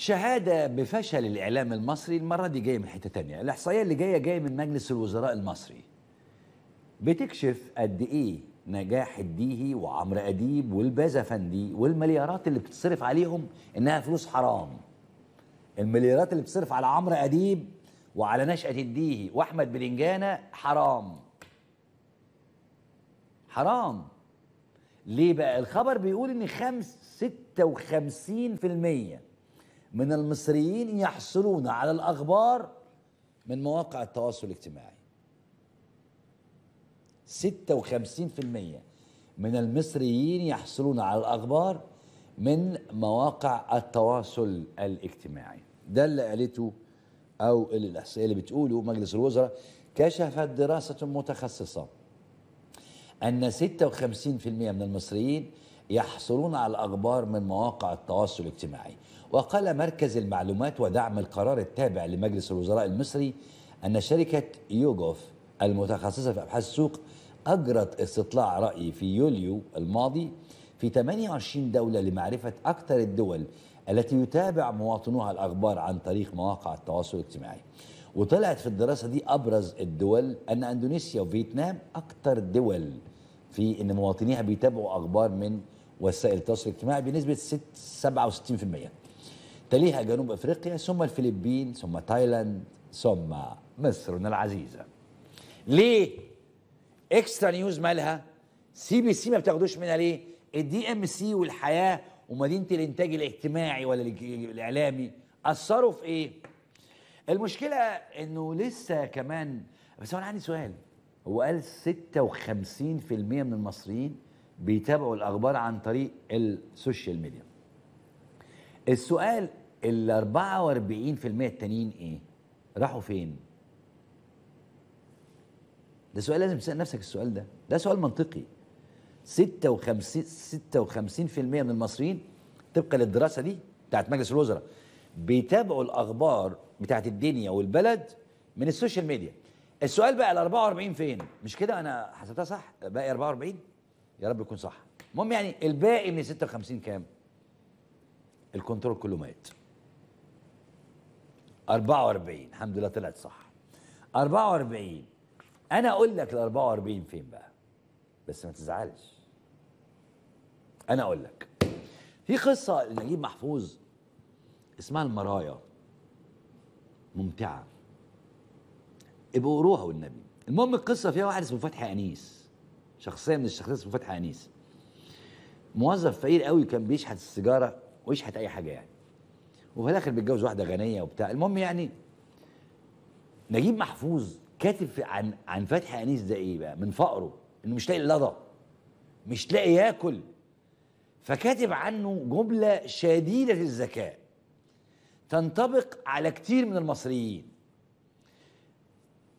شهاده بفشل الاعلام المصري المره دي جايه من حته تانية الاحصائيه اللي جايه جايه من مجلس الوزراء المصري بتكشف قد ايه نجاح الديهي وعمرو اديب والبازفندي والمليارات اللي بتتصرف عليهم انها فلوس حرام المليارات اللي بتصرف على عمرو اديب وعلى نشأة الديهي واحمد بلنجانة حرام حرام ليه بقى الخبر بيقول ان خمس ستة وخمسين في المية من المصريين يحصلون على الأخبار من مواقع التواصل الاجتماعي 56% من المصريين يحصلون على الأخبار من مواقع التواصل الاجتماعي ده اللي قالته أو الإحصائية اللي بتقوله مجلس الوزراء كشفت دراسة متخصصة أن 56% من المصريين يحصلون على الأخبار من مواقع التواصل الاجتماعي وقال مركز المعلومات ودعم القرار التابع لمجلس الوزراء المصري أن شركة يوغوف المتخصصة في أبحاث السوق أجرت استطلاع رأي في يوليو الماضي في 28 دولة لمعرفة أكثر الدول التي يتابع مواطنوها الأخبار عن طريق مواقع التواصل الاجتماعي وطلعت في الدراسة دي أبرز الدول أن أندونيسيا وفيتنام أكثر دول في ان مواطنيها بيتابعوا اخبار من وسائل التواصل الاجتماعي بنسبه 6 67% تليها جنوب افريقيا ثم الفلبين ثم تايلاند ثم مصرنا العزيزه ليه اكسترا نيوز مالها سي بي سي ما بتاخدوش منها ليه الدي ام سي والحياه ومدينه الانتاج الاجتماعي ولا الاعلامي اثروا في ايه المشكله انه لسه كمان بس انا عندي سؤال وقال 56% من المصريين بيتابعوا الاخبار عن طريق السوشيال ميديا السؤال ال 44% التانيين ايه راحوا فين ده سؤال لازم تسال نفسك السؤال ده ده سؤال منطقي 56 56% من المصريين طبقا للدراسه دي بتاعت مجلس الوزراء بيتابعوا الاخبار بتاعت الدنيا والبلد من السوشيال ميديا السؤال بقى ال 44 فين؟ مش كده انا حسبتها صح؟ باقي 44 يا رب يكون صح. المهم يعني الباقي من 56 كام؟ الكنترول كله مات. 44 الحمد لله طلعت صح. 44 انا اقول لك ال 44 فين بقى؟ بس ما تزعلش. انا اقول لك في قصه لنجيب محفوظ اسمها المرايا ممتعه ابقوا قروها والنبي المهم القصه فيها واحد اسمه فتحي انيس شخصيه من الشخصيات اسمه فتحي انيس موظف فقير قوي كان بيشحت السيجاره ويشحت اي حاجه يعني وفي الاخر بيتجوز واحده غنيه وبتاع المهم يعني نجيب محفوظ كاتب عن عن فتحي انيس ده ايه بقى من فقره انه مش لاقي لضى مش لاقي ياكل فكاتب عنه جمله شديده الذكاء تنطبق على كتير من المصريين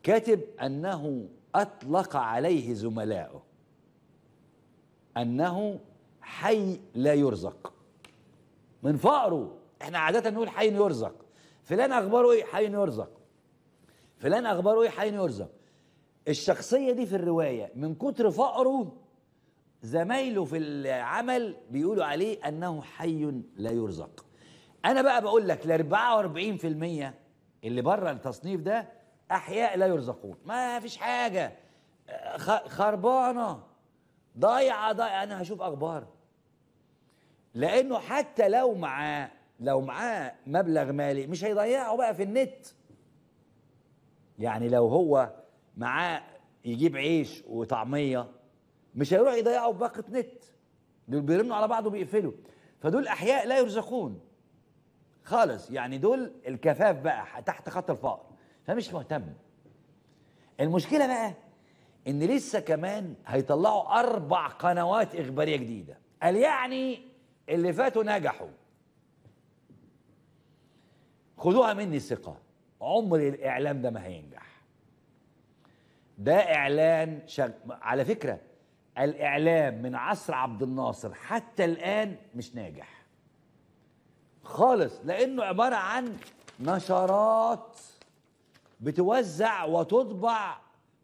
كاتب أنه أطلق عليه زملائه أنه حي لا يرزق من فقره احنا عادة نقول حي يرزق فلان أخباره إيه حي يرزق فلان أخباره إيه حي يرزق الشخصية دي في الرواية من كتر فقره زمايله في العمل بيقولوا عليه أنه حي لا يرزق أنا بقى بقول لك ال 44% اللي بره التصنيف ده احياء لا يرزقون ما فيش حاجه خربانه ضايعه ضايعه انا هشوف اخبار لانه حتى لو معاه لو معاه مبلغ مالي مش هيضيعه بقى في النت يعني لو هو معاه يجيب عيش وطعميه مش هيروح يضيعه في باقه نت دول بيرنوا على بعض وبيقفلوا فدول احياء لا يرزقون خالص يعني دول الكفاف بقى تحت خط الفقر فمش مهتم المشكله بقى ان لسه كمان هيطلعوا اربع قنوات اخباريه جديده قال يعني اللي فاتوا نجحوا خدوها مني ثقه عمر الاعلام ده ما هينجح ده اعلان شغ... على فكره الاعلام من عصر عبد الناصر حتى الان مش ناجح خالص لانه عباره عن نشرات بتوزع وتطبع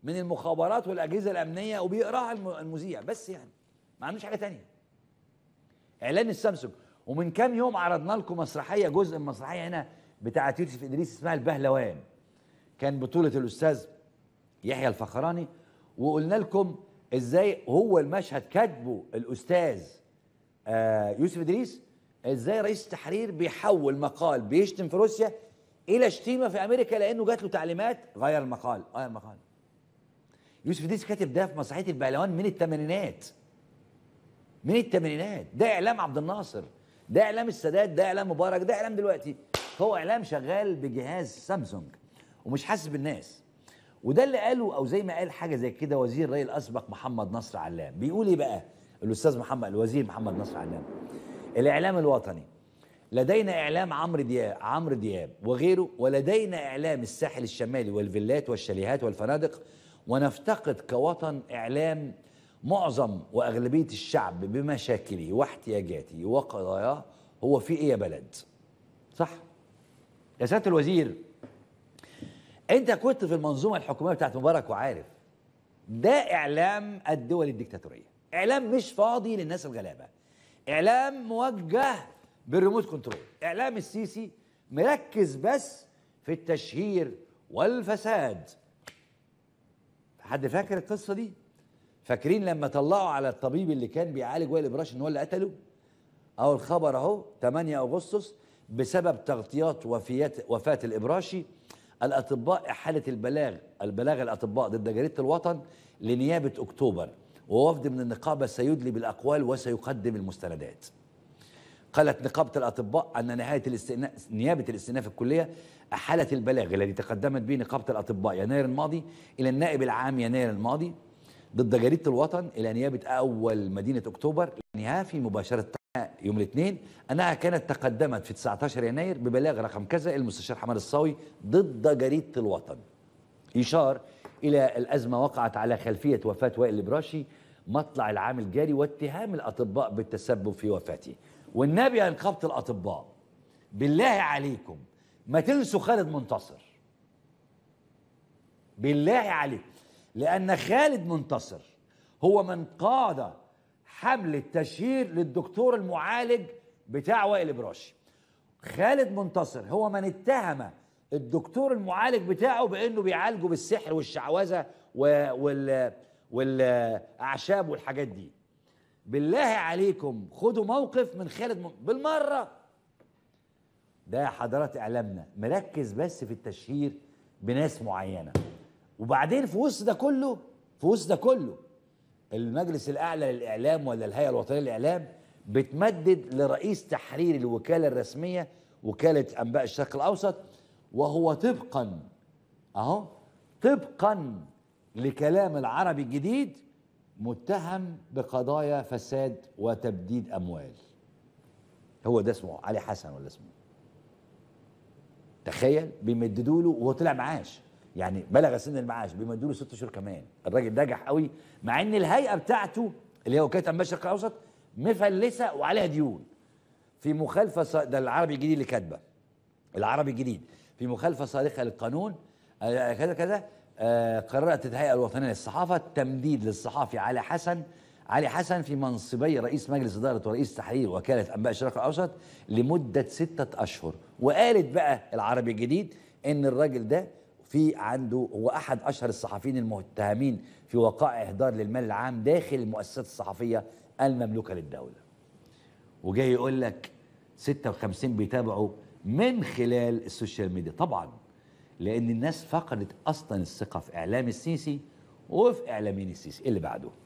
من المخابرات والاجهزه الامنيه وبيقراها المذيع بس يعني ما عندوش حاجه تانية اعلان السامسونج ومن كام يوم عرضنا لكم مسرحيه جزء من مسرحيه هنا بتاعه يوسف ادريس اسمها البهلوان كان بطوله الاستاذ يحيى الفخراني وقلنا لكم ازاي هو المشهد كاتبه الاستاذ آه يوسف ادريس ازاي رئيس التحرير بيحول مقال بيشتم في روسيا الى شتيمه في امريكا لانه جات له تعليمات غير المقال غير المقال يوسف ديس كاتب ده في مسرحيه البهلوان من الثمانينات من الثمانينات ده اعلام عبد الناصر ده اعلام السادات ده اعلام مبارك ده اعلام دلوقتي هو اعلام شغال بجهاز سامسونج ومش حاسس بالناس وده اللي قاله او زي ما قال حاجه زي كده وزير الري الاسبق محمد نصر علام بيقول ايه بقى الاستاذ محمد الوزير محمد نصر علام الاعلام الوطني لدينا إعلام عمرو دياب عمرو دياب وغيره ولدينا إعلام الساحل الشمالي والفيلات والشاليهات والفنادق ونفتقد كوطن إعلام معظم وأغلبية الشعب بمشاكله واحتياجاته وقضاياه هو في إيه يا بلد صح يا سيادة الوزير أنت كنت في المنظومة الحكومية بتاعت مبارك وعارف ده إعلام الدول الديكتاتورية إعلام مش فاضي للناس الغلابة إعلام موجه بالريموت كنترول اعلام السيسي مركز بس في التشهير والفساد حد فاكر القصه دي فاكرين لما طلعوا على الطبيب اللي كان بيعالج وائل ابراش ان هو اللي قتله اهو الخبر اهو 8 اغسطس بسبب تغطيات وفيات وفاه الابراشي الاطباء احاله البلاغ البلاغ الاطباء ضد جريده الوطن لنيابه اكتوبر ووفد من النقابه سيدلي بالاقوال وسيقدم المستندات قالت نقابة الأطباء أن نهاية الاستئناف نيابة الاستئناف الكلية أحالت البلاغ الذي تقدمت به نقابة الأطباء يناير الماضي إلى النائب العام يناير الماضي ضد جريدة الوطن إلى نيابة أول مدينة أكتوبر لأنها في مباشرة يوم الاثنين أنها كانت تقدمت في 19 يناير ببلاغ رقم كذا المستشار حماد الصاوي ضد جريدة الوطن إشار إلى الأزمة وقعت على خلفية وفاة وائل البراشي مطلع العام الجاري واتهام الأطباء بالتسبب في وفاته والنبي أنقبت الأطباء بالله عليكم ما تنسوا خالد منتصر بالله عليكم لأن خالد منتصر هو من قاد حملة تشهير للدكتور المعالج بتاع وائل إبراشي خالد منتصر هو من اتهم الدكتور المعالج بتاعه بانه بيعالجه بالسحر والشعوذه وال والاعشاب والحاجات دي بالله عليكم خدوا موقف من خالد من بالمره ده حضرات اعلامنا مركز بس في التشهير بناس معينه وبعدين في وسط ده كله في وسط ده كله المجلس الاعلى للاعلام ولا الهيئه الوطنيه للاعلام بتمدد لرئيس تحرير الوكاله الرسميه وكاله انباء الشرق الاوسط وهو طبقا اهو طبقا لكلام العربي الجديد متهم بقضايا فساد وتبديد اموال هو ده اسمه علي حسن ولا اسمه تخيل بيمددوا له وهو طلع معاش يعني بلغ سن المعاش بيمدوا له ست شهور كمان الراجل نجح قوي مع ان الهيئه بتاعته اللي هي وكاله انباء الشرق الاوسط مفلسه وعليها ديون في مخالفه ده العربي الجديد اللي كاتبه العربي الجديد في مخالفه صارخه للقانون آه، كذا كذا آه، قررت الهيئة الوطنية للصحافة التمديد للصحافي علي حسن علي حسن في منصبي رئيس مجلس إدارة ورئيس تحرير وكالة أنباء الشرق الأوسط لمدة ستة أشهر وقالت بقى العربي الجديد إن الراجل ده في عنده هو أحد أشهر الصحفيين المتهمين في وقائع إهدار للمال العام داخل المؤسسات الصحفية المملوكة للدولة وجاي يقول لك 56 بيتابعوا من خلال السوشيال ميديا طبعا لأن الناس فقدت أصلا الثقة في إعلام السيسي وفي إعلاميين السيسي إيه اللي بعده